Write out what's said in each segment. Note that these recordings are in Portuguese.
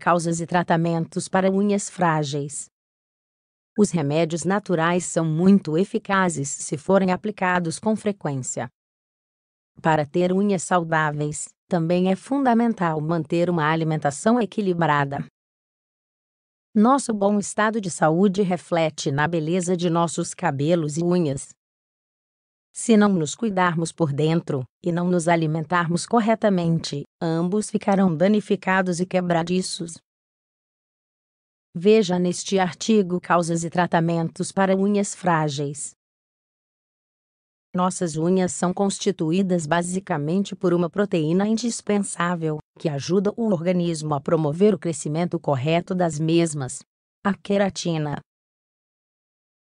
causas e tratamentos para unhas frágeis. Os remédios naturais são muito eficazes se forem aplicados com frequência. Para ter unhas saudáveis, também é fundamental manter uma alimentação equilibrada. Nosso bom estado de saúde reflete na beleza de nossos cabelos e unhas. Se não nos cuidarmos por dentro e não nos alimentarmos corretamente, ambos ficarão danificados e quebradiços. Veja neste artigo causas e tratamentos para unhas frágeis. Nossas unhas são constituídas basicamente por uma proteína indispensável, que ajuda o organismo a promover o crescimento correto das mesmas. A queratina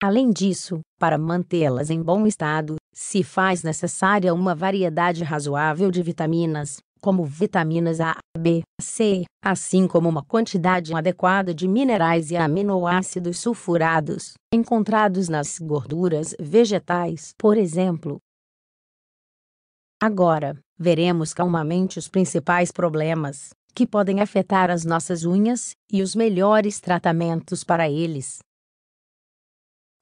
Além disso, para mantê-las em bom estado, se faz necessária uma variedade razoável de vitaminas, como vitaminas A, B, C, assim como uma quantidade adequada de minerais e aminoácidos sulfurados, encontrados nas gorduras vegetais, por exemplo. Agora, veremos calmamente os principais problemas que podem afetar as nossas unhas e os melhores tratamentos para eles.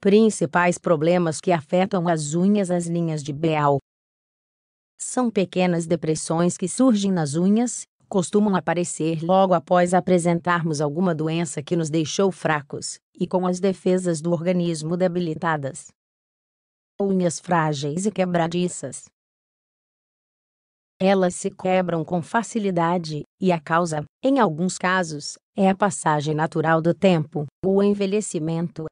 Principais problemas que afetam as unhas As linhas de Beal são pequenas depressões que surgem nas unhas, costumam aparecer logo após apresentarmos alguma doença que nos deixou fracos e com as defesas do organismo debilitadas. Unhas frágeis e quebradiças. Elas se quebram com facilidade, e a causa, em alguns casos, é a passagem natural do tempo, o envelhecimento,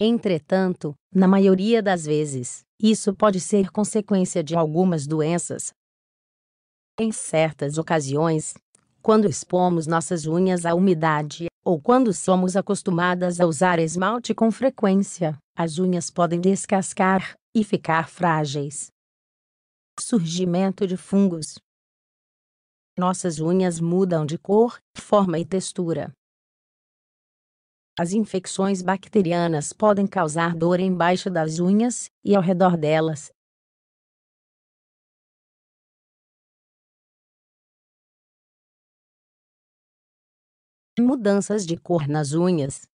Entretanto, na maioria das vezes, isso pode ser consequência de algumas doenças. Em certas ocasiões, quando expomos nossas unhas à umidade, ou quando somos acostumadas a usar esmalte com frequência, as unhas podem descascar e ficar frágeis. Surgimento de fungos. Nossas unhas mudam de cor, forma e textura, as infecções bacterianas podem causar dor embaixo das unhas e ao redor delas. Mudanças de cor nas unhas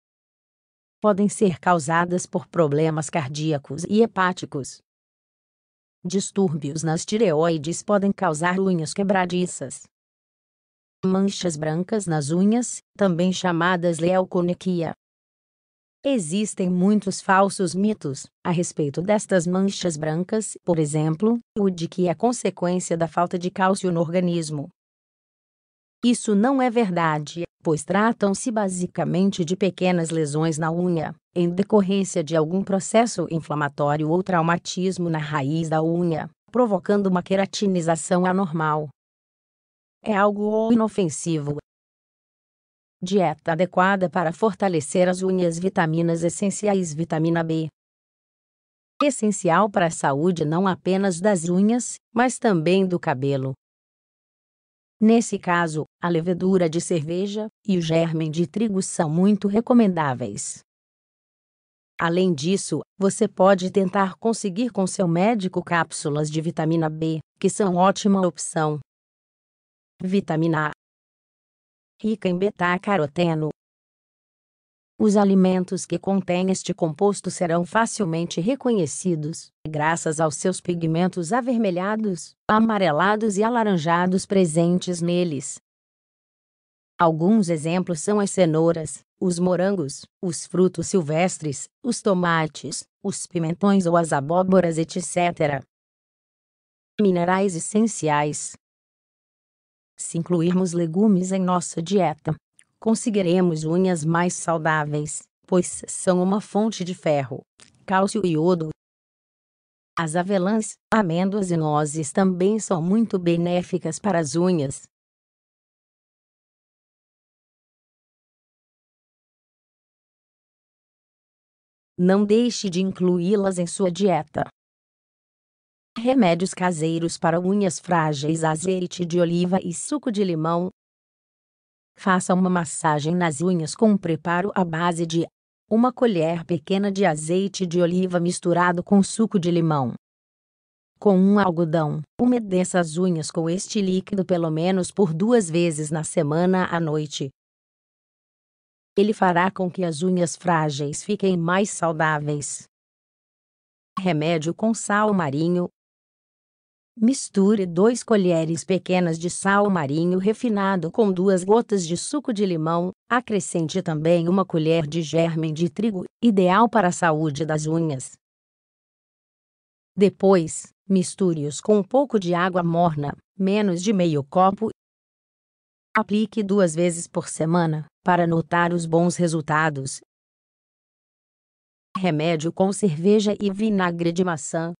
podem ser causadas por problemas cardíacos e hepáticos. Distúrbios nas tireoides podem causar unhas quebradiças manchas brancas nas unhas, também chamadas leuconequia. Existem muitos falsos mitos a respeito destas manchas brancas, por exemplo, o de que é consequência da falta de cálcio no organismo. Isso não é verdade, pois tratam-se basicamente de pequenas lesões na unha, em decorrência de algum processo inflamatório ou traumatismo na raiz da unha, provocando uma queratinização anormal. É algo inofensivo. Dieta adequada para fortalecer as unhas, vitaminas essenciais, vitamina B. Essencial para a saúde não apenas das unhas, mas também do cabelo. Nesse caso, a levedura de cerveja e o germe de trigo são muito recomendáveis. Além disso, você pode tentar conseguir com seu médico cápsulas de vitamina B, que são ótima opção. Vitamina A. Rica em beta-caroteno. Os alimentos que contêm este composto serão facilmente reconhecidos, graças aos seus pigmentos avermelhados, amarelados e alaranjados presentes neles. Alguns exemplos são as cenouras, os morangos, os frutos silvestres, os tomates, os pimentões ou as abóboras, etc. Minerais essenciais. Se incluirmos legumes em nossa dieta, conseguiremos unhas mais saudáveis, pois são uma fonte de ferro, cálcio e iodo. As avelãs, amêndoas e nozes também são muito benéficas para as unhas. Não deixe de incluí-las em sua dieta. Remédios caseiros para unhas frágeis, azeite de oliva e suco de limão. Faça uma massagem nas unhas com um preparo à base de uma colher pequena de azeite de oliva misturado com suco de limão. Com um algodão, umedeça as unhas com este líquido pelo menos por duas vezes na semana à noite. Ele fará com que as unhas frágeis fiquem mais saudáveis. Remédio com sal marinho, Misture 2 colheres pequenas de sal marinho refinado com duas gotas de suco de limão, acrescente também uma colher de germe de trigo, ideal para a saúde das unhas. Depois, misture-os com um pouco de água morna, menos de meio copo. Aplique duas vezes por semana, para notar os bons resultados. Remédio com cerveja e vinagre de maçã.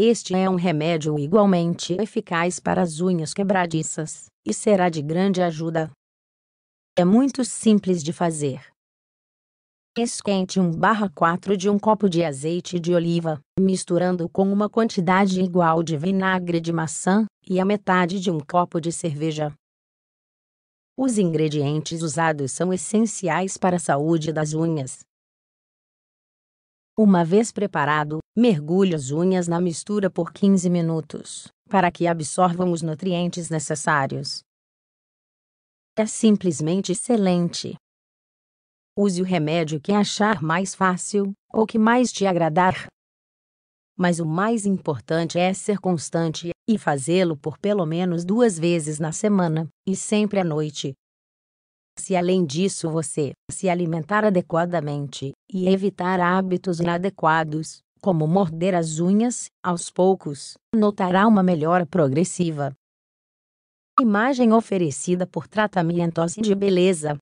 Este é um remédio igualmente eficaz para as unhas quebradiças, e será de grande ajuda. É muito simples de fazer. Esquente 1/4 de um copo de azeite de oliva, misturando com uma quantidade igual de vinagre de maçã e a metade de um copo de cerveja. Os ingredientes usados são essenciais para a saúde das unhas. Uma vez preparado, mergulhe as unhas na mistura por 15 minutos, para que absorvam os nutrientes necessários. É simplesmente excelente. Use o remédio que achar mais fácil, ou que mais te agradar. Mas o mais importante é ser constante e fazê-lo por pelo menos duas vezes na semana, e sempre à noite, se além disso você se alimentar adequadamente e evitar hábitos inadequados, como morder as unhas, aos poucos, notará uma melhora progressiva. Imagem oferecida por tratamentos de beleza.